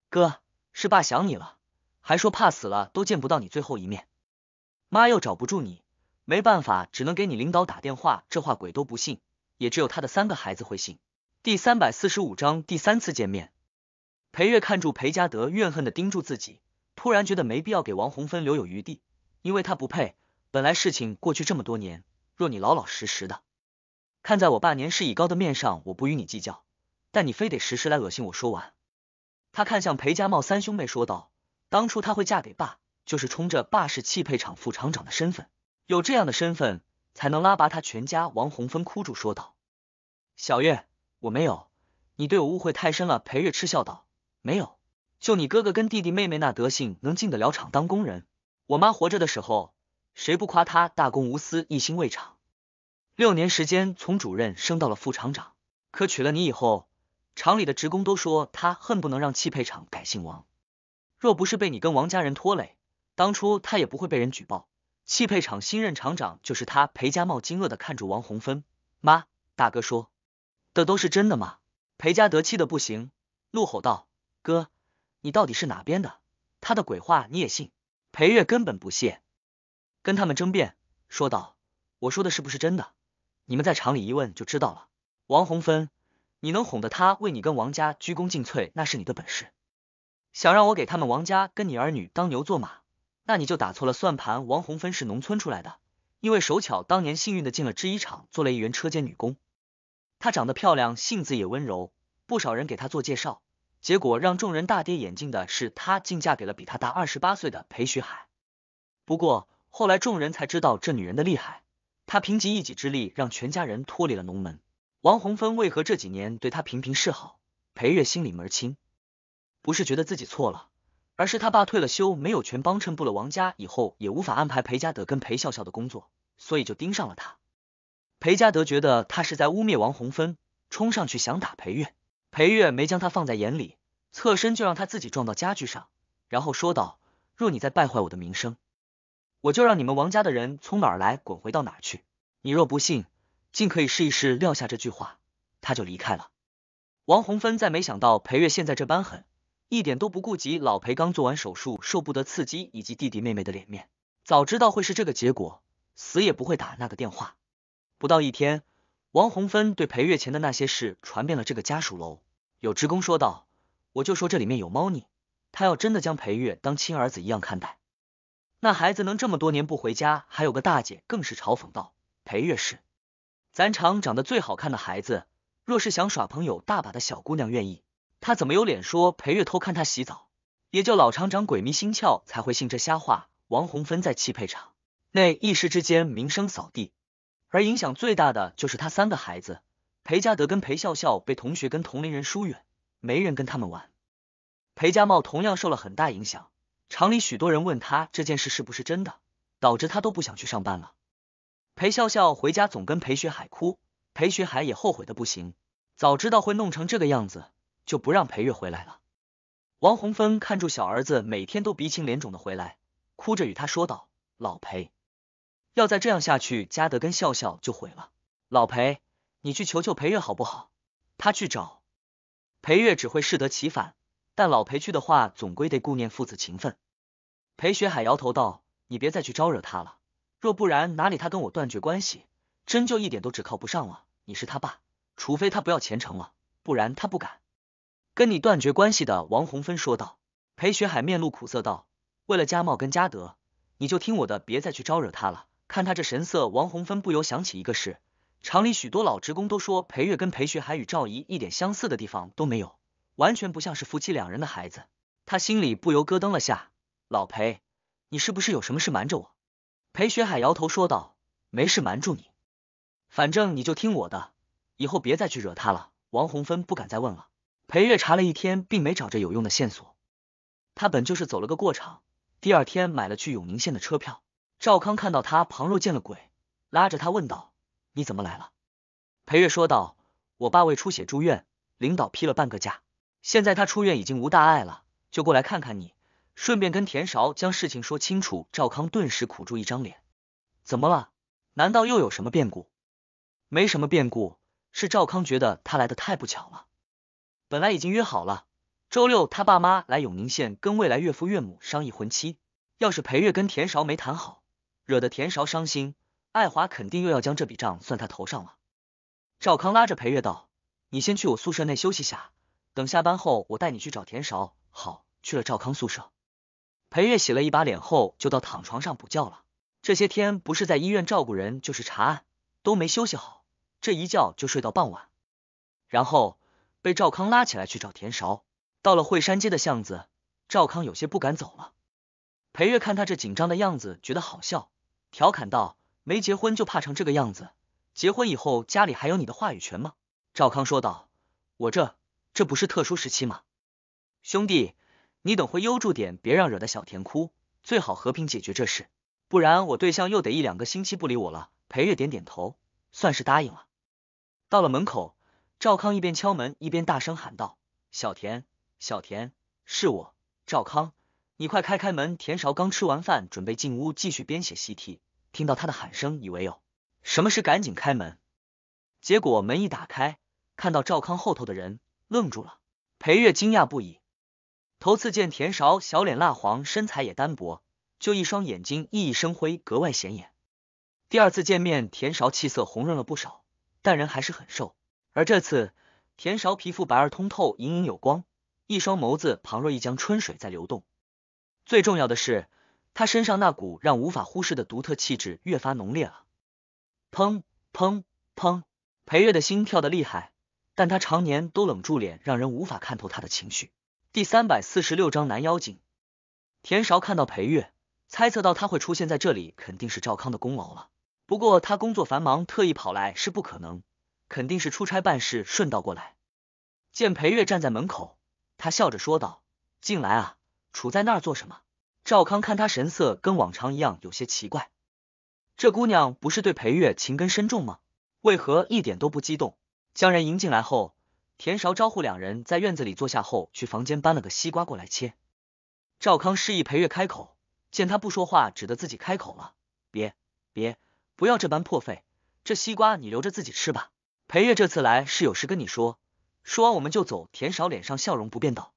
哥，是爸想你了，还说怕死了都见不到你最后一面，妈又找不住你，没办法，只能给你领导打电话。”这话鬼都不信，也只有他的三个孩子会信。第三百四十五章第三次见面。裴月看住裴家德，怨恨的盯住自己，突然觉得没必要给王红芬留有余地，因为他不配。本来事情过去这么多年，若你老老实实的，看在我爸年事已高的面上，我不与你计较。但你非得时时来恶心我。说完，他看向裴家茂三兄妹说道：“当初他会嫁给爸，就是冲着爸是汽配厂副厂长的身份，有这样的身份才能拉拔他全家。”王洪芬哭住说道：“小月，我没有，你对我误会太深了。”裴月嗤笑道：“没有，就你哥哥跟弟弟妹妹那德行，能进得了厂当工人？我妈活着的时候。”谁不夸他大公无私、一心为厂？六年时间从主任升到了副厂长。可娶了你以后，厂里的职工都说他恨不能让汽配厂改姓王。若不是被你跟王家人拖累，当初他也不会被人举报。汽配厂新任厂长就是他。裴家茂惊愕的看着王红芬妈：“大哥说的都是真的吗？”裴家德气的不行，怒吼道：“哥，你到底是哪边的？他的鬼话你也信？”裴月根本不屑。跟他们争辩，说道：“我说的是不是真的？你们在厂里一问就知道了。”王红芬，你能哄得他为你跟王家鞠躬尽瘁，那是你的本事。想让我给他们王家跟你儿女当牛做马，那你就打错了算盘。王红芬是农村出来的，因为手巧，当年幸运的进了制衣厂，做了一员车间女工。她长得漂亮，性子也温柔，不少人给她做介绍。结果让众人大跌眼镜的是，她竟嫁给了比她大二十八岁的裴徐海。不过。后来众人才知道这女人的厉害，她凭藉一己之力让全家人脱离了农门。王洪芬为何这几年对她频频示好？裴月心里门清，不是觉得自己错了，而是他爸退了休没有权帮衬不了王家，以后也无法安排裴家德跟裴笑笑的工作，所以就盯上了他。裴家德觉得他是在污蔑王洪芬，冲上去想打裴月，裴月没将他放在眼里，侧身就让他自己撞到家具上，然后说道：“若你再败坏我的名声。”我就让你们王家的人从哪儿来，滚回到哪儿去。你若不信，尽可以试一试。撂下这句话，他就离开了。王洪芬再没想到裴月现在这般狠，一点都不顾及老裴刚做完手术受不得刺激，以及弟弟妹妹的脸面。早知道会是这个结果，死也不会打那个电话。不到一天，王洪芬对裴月前的那些事传遍了这个家属楼。有职工说道：“我就说这里面有猫腻，他要真的将裴月当亲儿子一样看待。”那孩子能这么多年不回家，还有个大姐更是嘲讽道：“裴月是咱厂长得最好看的孩子，若是想耍朋友，大把的小姑娘愿意，他怎么有脸说裴月偷看他洗澡？”也就老厂长鬼迷心窍才会信这瞎话。王洪芬在汽配厂内一时之间名声扫地，而影响最大的就是他三个孩子，裴家德跟裴笑笑被同学跟同龄人疏远，没人跟他们玩，裴家茂同样受了很大影响。厂里许多人问他这件事是不是真的，导致他都不想去上班了。裴笑笑回家总跟裴学海哭，裴学海也后悔的不行，早知道会弄成这个样子，就不让裴月回来了。王洪峰看住小儿子，每天都鼻青脸肿的回来，哭着与他说道：“老裴，要再这样下去，家德跟笑笑就毁了。老裴，你去求求裴月好不好？他去找裴月只会适得其反。”但老裴去的话，总归得顾念父子情分。裴学海摇头道：“你别再去招惹他了，若不然哪里他跟我断绝关系，真就一点都只靠不上了。你是他爸，除非他不要前程了，不然他不敢跟你断绝关系的。”王洪芬说道。裴学海面露苦涩道：“为了家茂跟家德，你就听我的，别再去招惹他了。看他这神色，王洪芬不由想起一个事：厂里许多老职工都说，裴月跟裴学海与赵姨一点相似的地方都没有。”完全不像是夫妻两人的孩子，他心里不由咯噔了下。老裴，你是不是有什么事瞒着我？裴学海摇头说道：“没事瞒住你，反正你就听我的，以后别再去惹他了。”王洪芬不敢再问了。裴月查了一天，并没找着有用的线索，他本就是走了个过场。第二天买了去永宁县的车票。赵康看到他，旁若见了鬼，拉着他问道：“你怎么来了？”裴月说道：“我爸胃出血住院，领导批了半个假。”现在他出院已经无大碍了，就过来看看你，顺便跟田韶将事情说清楚。赵康顿时苦住一张脸，怎么了？难道又有什么变故？没什么变故，是赵康觉得他来的太不巧了。本来已经约好了，周六他爸妈来永宁县跟未来岳父岳母商议婚期，要是裴月跟田韶没谈好，惹得田韶伤心，爱华肯定又要将这笔账算他头上了。赵康拉着裴月道：“你先去我宿舍内休息下。”等下班后，我带你去找田勺。好，去了赵康宿舍，裴月洗了一把脸后，就到躺床上补觉了。这些天不是在医院照顾人，就是查案，都没休息好，这一觉就睡到傍晚，然后被赵康拉起来去找田勺。到了惠山街的巷子，赵康有些不敢走了。裴月看他这紧张的样子，觉得好笑，调侃道：“没结婚就怕成这个样子，结婚以后家里还有你的话语权吗？”赵康说道：“我这……”这不是特殊时期吗？兄弟，你等会悠住点，别让惹得小田哭。最好和平解决这事，不然我对象又得一两个星期不理我了。裴月点点头，算是答应了。到了门口，赵康一边敲门一边大声喊道：“小田，小田，是我，赵康，你快开开门！”田韶刚吃完饭，准备进屋继续编写习题，听到他的喊声，以为有什么事，赶紧开门。结果门一打开，看到赵康后头的人。愣住了，裴月惊讶不已。头次见田韶，小脸蜡黄，身材也单薄，就一双眼睛熠熠生辉，格外显眼。第二次见面，田韶气色红润了不少，但人还是很瘦。而这次，田韶皮肤白而通透，隐隐有光，一双眸子旁若一江春水在流动。最重要的是，他身上那股让无法忽视的独特气质越发浓烈了。砰砰砰，裴月的心跳的厉害。但他常年都冷住脸，让人无法看透他的情绪。第三百四十六章男妖精。田韶看到裴月，猜测到他会出现在这里，肯定是赵康的功劳了。不过他工作繁忙，特意跑来是不可能，肯定是出差办事顺道过来。见裴月站在门口，他笑着说道：“进来啊，杵在那儿做什么？”赵康看他神色跟往常一样，有些奇怪。这姑娘不是对裴月情根深重吗？为何一点都不激动？将人迎进来后，田少招呼两人在院子里坐下后，去房间搬了个西瓜过来切。赵康示意裴月开口，见他不说话，只得自己开口了：“别别，不要这般破费，这西瓜你留着自己吃吧。”裴月这次来是有事跟你说，说完我们就走。田少脸上笑容不变道：“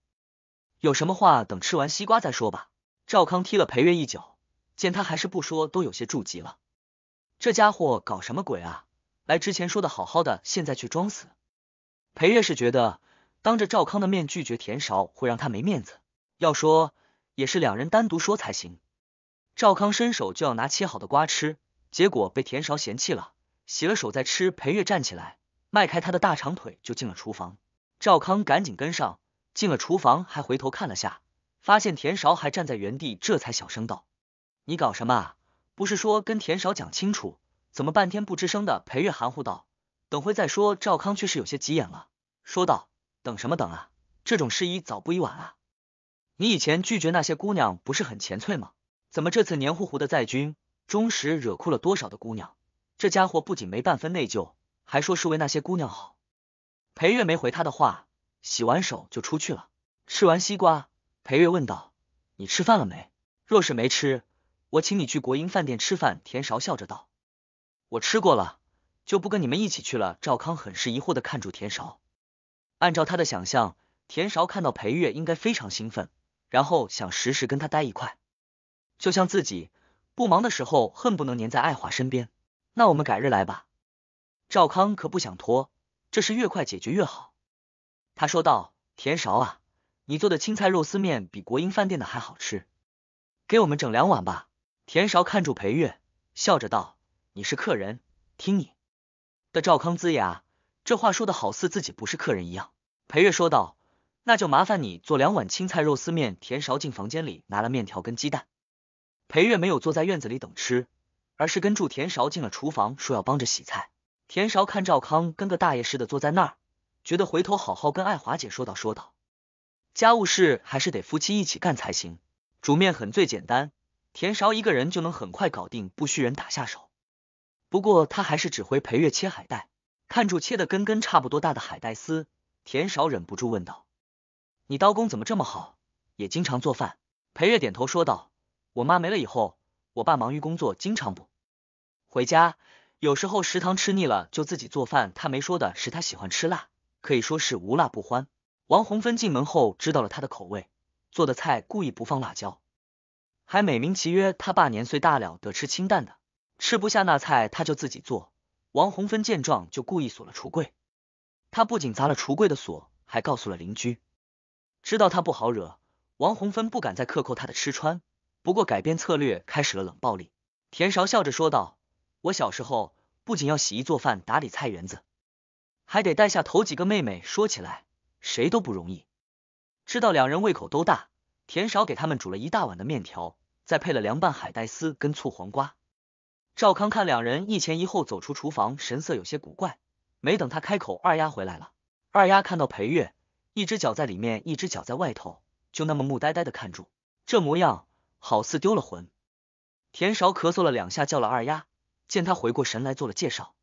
有什么话等吃完西瓜再说吧。”赵康踢了裴月一脚，见他还是不说，都有些住急了，这家伙搞什么鬼啊？来之前说的好好的，现在却装死。裴月是觉得当着赵康的面拒绝田韶会让他没面子，要说也是两人单独说才行。赵康伸手就要拿切好的瓜吃，结果被田韶嫌弃了，洗了手再吃。裴月站起来，迈开他的大长腿就进了厨房，赵康赶紧跟上。进了厨房还回头看了下，发现田韶还站在原地，这才小声道：“你搞什么？不是说跟田韶讲清楚？”怎么半天不吱声的？裴月含糊道。等会再说。赵康却是有些急眼了，说道：“等什么等啊？这种事宜早不宜晚啊！你以前拒绝那些姑娘不是很前脆吗？怎么这次黏糊糊的，在军中时惹哭了多少的姑娘？这家伙不仅没半分内疚，还说是为那些姑娘好。”裴月没回他的话，洗完手就出去了。吃完西瓜，裴月问道：“你吃饭了没？若是没吃，我请你去国营饭店吃饭。”田韶笑着道。我吃过了，就不跟你们一起去了。赵康很是疑惑的看住田勺，按照他的想象，田勺看到裴月应该非常兴奋，然后想时时跟他待一块，就像自己不忙的时候，恨不能粘在爱华身边。那我们改日来吧。赵康可不想拖，这事越快解决越好。他说道：“田勺啊，你做的青菜肉丝面比国营饭店的还好吃，给我们整两碗吧。”田勺看住裴月，笑着道。你是客人，听你的。赵康呲牙，这话说的好似自己不是客人一样。裴月说道：“那就麻烦你做两碗青菜肉丝面。”田勺进房间里拿了面条跟鸡蛋。裴月没有坐在院子里等吃，而是跟住田勺进了厨房，说要帮着洗菜。田勺看赵康跟个大爷似的坐在那儿，觉得回头好好跟爱华姐说道说道，家务事还是得夫妻一起干才行。煮面很最简单，田勺一个人就能很快搞定，不需人打下手。不过他还是指挥裴月切海带，看住切的根根差不多大的海带丝。田少忍不住问道：“你刀工怎么这么好？也经常做饭？”裴月点头说道：“我妈没了以后，我爸忙于工作，经常不回家。有时候食堂吃腻了，就自己做饭。他没说的，是他喜欢吃辣，可以说是无辣不欢。”王红芬进门后知道了他的口味，做的菜故意不放辣椒，还美名其曰他爸年岁大了，得吃清淡的。吃不下那菜，他就自己做。王洪芬见状，就故意锁了橱柜。他不仅砸了橱柜的锁，还告诉了邻居，知道他不好惹。王洪芬不敢再克扣他的吃穿，不过改变策略，开始了冷暴力。田少笑着说道：“我小时候不仅要洗衣做饭、打理菜园子，还得带下头几个妹妹。说起来，谁都不容易。”知道两人胃口都大，田少给他们煮了一大碗的面条，再配了凉拌海带丝跟醋黄瓜。赵康看两人一前一后走出厨房，神色有些古怪。没等他开口，二丫回来了。二丫看到裴月，一只脚在里面，一只脚在外头，就那么木呆呆的看住，这模样好似丢了魂。田韶咳嗽了两下，叫了二丫，见他回过神来，做了介绍：“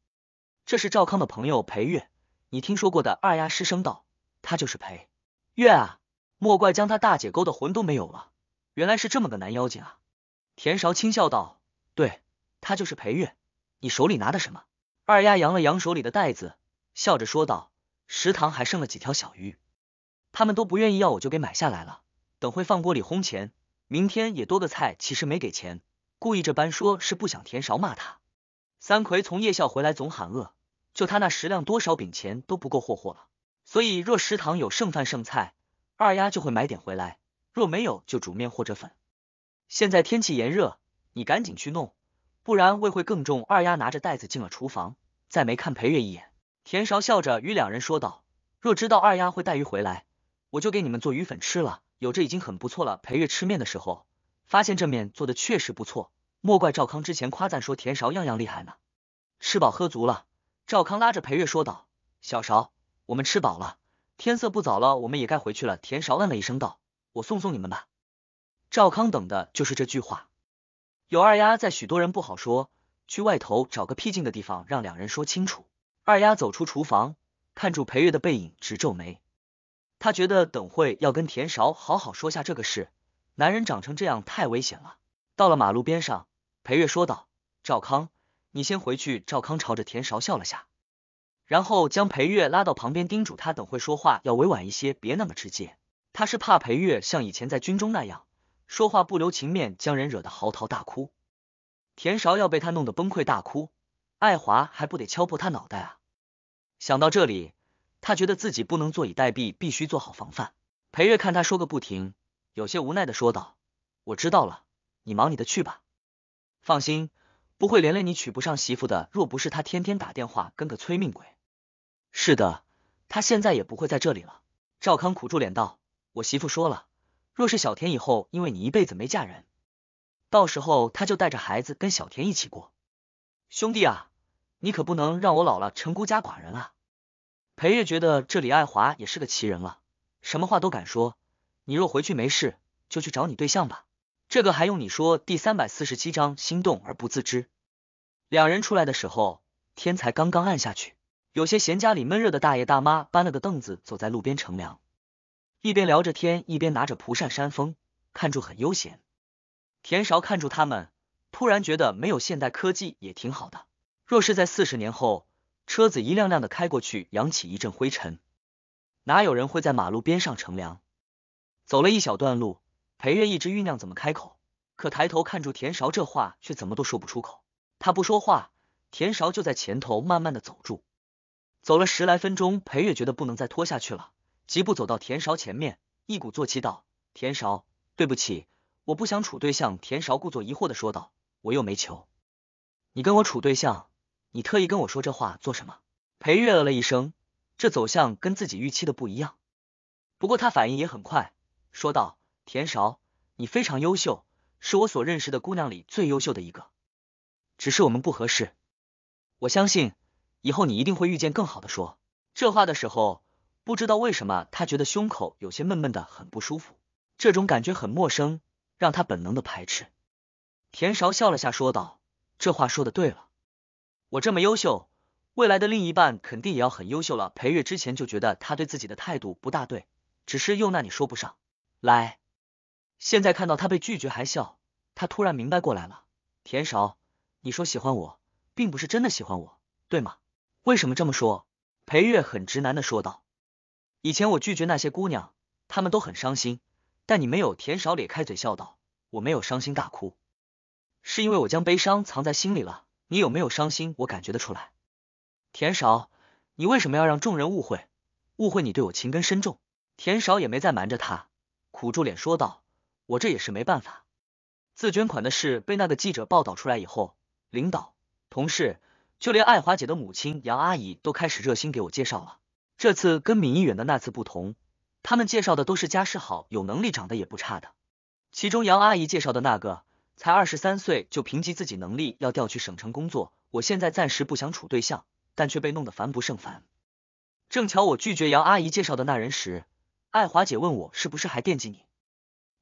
这是赵康的朋友裴月，你听说过的。”二丫失声道：“他就是裴月啊！莫怪将他大姐勾的魂都没有了，原来是这么个男妖精啊！”田韶轻笑道：“对。”他就是裴月，你手里拿的什么？二丫扬了扬手里的袋子，笑着说道：“食堂还剩了几条小鱼，他们都不愿意要，我就给买下来了。等会放锅里烘前，明天也多个菜。其实没给钱，故意这般说是不想田勺骂他。三魁从夜校回来总喊饿，就他那食量，多少饼钱都不够霍霍了。所以若食堂有剩饭剩菜，二丫就会买点回来；若没有，就煮面或者粉。现在天气炎热，你赶紧去弄。”不然味会更重。二丫拿着袋子进了厨房，再没看裴月一眼。田韶笑着与两人说道：“若知道二丫会带鱼回来，我就给你们做鱼粉吃了，有这已经很不错了。”裴月吃面的时候，发现这面做的确实不错，莫怪赵康之前夸赞说田韶样样厉害呢。吃饱喝足了，赵康拉着裴月说道：“小韶，我们吃饱了，天色不早了，我们也该回去了。”田韶嗯了一声道：“我送送你们吧。”赵康等的就是这句话。有二丫在，许多人不好说。去外头找个僻静的地方，让两人说清楚。二丫走出厨房，看住裴月的背影，直皱眉。他觉得等会要跟田勺好好说下这个事。男人长成这样太危险了。到了马路边上，裴月说道：“赵康，你先回去。”赵康朝着田勺笑了下，然后将裴月拉到旁边，叮嘱他等会说话要委婉一些，别那么直接。他是怕裴月像以前在军中那样。说话不留情面，将人惹得嚎啕大哭。田韶要被他弄得崩溃大哭，爱华还不得敲破他脑袋啊！想到这里，他觉得自己不能坐以待毙，必须做好防范。裴月看他说个不停，有些无奈的说道：“我知道了，你忙你的去吧。放心，不会连累你娶不上媳妇的。若不是他天天打电话，跟个催命鬼。是的，他现在也不会在这里了。”赵康苦住脸道：“我媳妇说了。”若是小田以后因为你一辈子没嫁人，到时候他就带着孩子跟小田一起过。兄弟啊，你可不能让我老了成孤家寡人啊！裴月觉得这李爱华也是个奇人了，什么话都敢说。你若回去没事，就去找你对象吧。这个还用你说？第三百四十七章心动而不自知。两人出来的时候，天才刚刚暗下去，有些嫌家里闷热的大爷大妈搬了个凳子，坐在路边乘凉。一边聊着天，一边拿着蒲扇扇风，看住很悠闲。田韶看住他们，突然觉得没有现代科技也挺好的。若是在四十年后，车子一辆辆的开过去，扬起一阵灰尘，哪有人会在马路边上乘凉？走了一小段路，裴月一直酝酿怎么开口，可抬头看住田韶，这话却怎么都说不出口。他不说话，田韶就在前头慢慢的走住，走了十来分钟，裴月觉得不能再拖下去了。疾步走到田韶前面，一鼓作气道：“田韶，对不起，我不想处对象。”田韶故作疑惑的说道：“我又没求你跟我处对象，你特意跟我说这话做什么？”裴月了一声，这走向跟自己预期的不一样，不过他反应也很快，说道：“田韶，你非常优秀，是我所认识的姑娘里最优秀的一个，只是我们不合适。我相信以后你一定会遇见更好的。”说这话的时候。不知道为什么，他觉得胸口有些闷闷的，很不舒服。这种感觉很陌生，让他本能的排斥。田韶笑了下，说道：“这话说的对了，我这么优秀，未来的另一半肯定也要很优秀了。”裴月之前就觉得他对自己的态度不大对，只是又那你说不上来。现在看到他被拒绝还笑，他突然明白过来了。田韶，你说喜欢我，并不是真的喜欢我，对吗？为什么这么说？裴月很直男的说道。以前我拒绝那些姑娘，她们都很伤心。但你没有，田少咧开嘴笑道：“我没有伤心大哭，是因为我将悲伤藏在心里了。”你有没有伤心？我感觉得出来。田少，你为什么要让众人误会？误会你对我情根深重？田少也没再瞒着他，苦住脸说道：“我这也是没办法。自捐款的事被那个记者报道出来以后，领导、同事，就连爱华姐的母亲杨阿姨都开始热心给我介绍了。”这次跟闵一远的那次不同，他们介绍的都是家世好、有能力、长得也不差的。其中杨阿姨介绍的那个才二十三岁，就凭借自己能力要调去省城工作。我现在暂时不想处对象，但却被弄得烦不胜烦。正巧我拒绝杨阿姨介绍的那人时，爱华姐问我是不是还惦记你，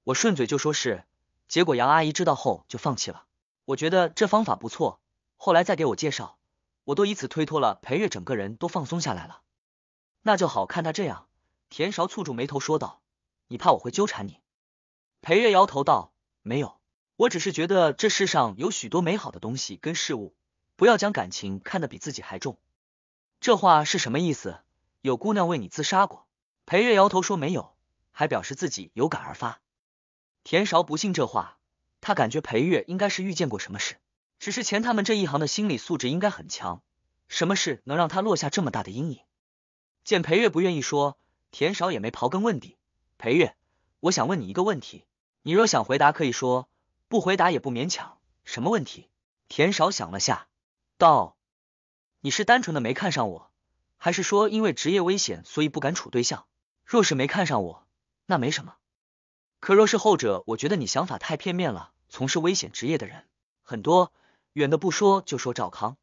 我顺嘴就说是。结果杨阿姨知道后就放弃了。我觉得这方法不错，后来再给我介绍，我都以此推脱了。裴月整个人都放松下来了。那就好，看他这样，田韶蹙住眉头说道：“你怕我会纠缠你？”裴月摇头道：“没有，我只是觉得这世上有许多美好的东西跟事物，不要将感情看得比自己还重。”这话是什么意思？有姑娘为你自杀过？裴月摇头说没有，还表示自己有感而发。田韶不信这话，他感觉裴月应该是遇见过什么事，只是前他们这一行的心理素质应该很强，什么事能让他落下这么大的阴影？见裴月不愿意说，田少也没刨根问底。裴月，我想问你一个问题，你若想回答可以说，不回答也不勉强。什么问题？田少想了下，道：“你是单纯的没看上我，还是说因为职业危险所以不敢处对象？若是没看上我，那没什么。可若是后者，我觉得你想法太片面了。从事危险职业的人很多，远的不说，就说赵康，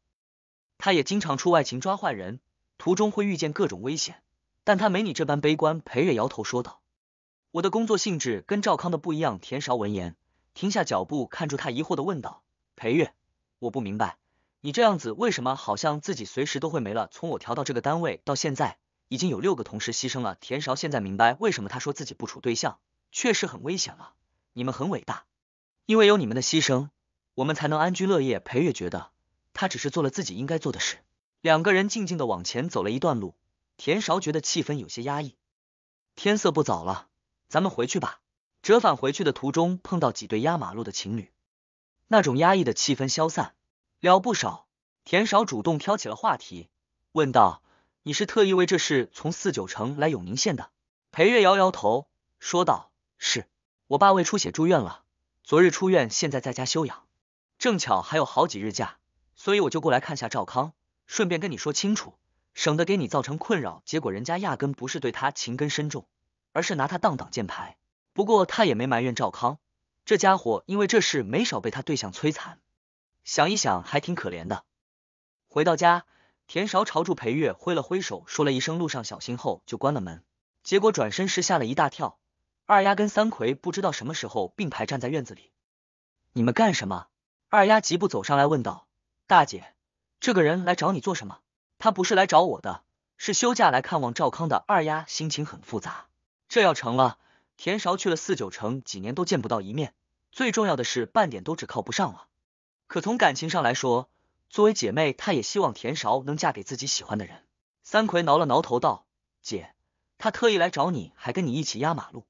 他也经常出外勤抓坏人。”途中会遇见各种危险，但他没你这般悲观。裴月摇头说道：“我的工作性质跟赵康的不一样。”田韶闻言停下脚步，看住他疑惑的问道：“裴月，我不明白，你这样子为什么好像自己随时都会没了？从我调到这个单位到现在，已经有六个同事牺牲了。”田韶现在明白为什么他说自己不处对象，确实很危险了。你们很伟大，因为有你们的牺牲，我们才能安居乐业。裴月觉得他只是做了自己应该做的事。两个人静静的往前走了一段路，田少觉得气氛有些压抑。天色不早了，咱们回去吧。折返回去的途中碰到几对压马路的情侣，那种压抑的气氛消散了不少。田少主动挑起了话题，问道：“你是特意为这事从四九城来永宁县的？”裴月摇摇头，说道：“是我爸胃出血住院了，昨日出院，现在在家休养，正巧还有好几日假，所以我就过来看下赵康。”顺便跟你说清楚，省得给你造成困扰。结果人家压根不是对他情根深重，而是拿他当挡箭牌。不过他也没埋怨赵康这家伙，因为这事没少被他对象摧残。想一想还挺可怜的。回到家，田勺朝住裴月挥了挥手，说了一声“路上小心”后就关了门。结果转身时吓了一大跳，二丫跟三魁不知道什么时候并排站在院子里。你们干什么？二丫疾步走上来问道：“大姐。”这个人来找你做什么？他不是来找我的，是休假来看望赵康的。二丫心情很复杂，这要成了，田韶去了四九城几年都见不到一面，最重要的是半点都只靠不上了。可从感情上来说，作为姐妹，她也希望田韶能嫁给自己喜欢的人。三魁挠了挠头道：“姐，他特意来找你，还跟你一起压马路，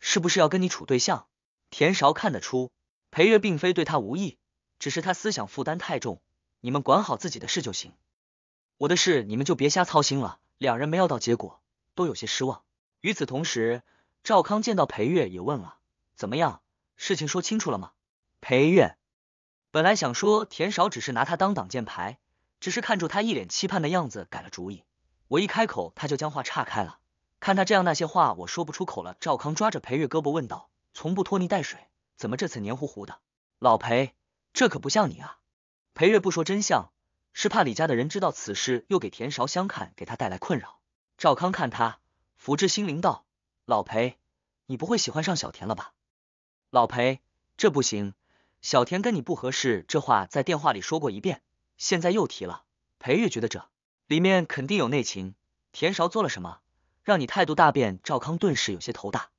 是不是要跟你处对象？”田韶看得出，裴月并非对他无义，只是他思想负担太重。你们管好自己的事就行，我的事你们就别瞎操心了。两人没要到结果，都有些失望。与此同时，赵康见到裴月也问了，怎么样，事情说清楚了吗？裴月本来想说田少只是拿他当挡箭牌，只是看住他一脸期盼的样子，改了主意。我一开口，他就将话岔开了。看他这样，那些话我说不出口了。赵康抓着裴月胳膊问道，从不拖泥带水，怎么这次黏糊糊的？老裴，这可不像你啊。裴月不说真相，是怕李家的人知道此事，又给田韶相看，给他带来困扰。赵康看他，福至心灵道：“老裴，你不会喜欢上小田了吧？”老裴，这不行，小田跟你不合适。这话在电话里说过一遍，现在又提了。裴月觉得这里面肯定有内情，田韶做了什么，让你态度大变？赵康顿时有些头大。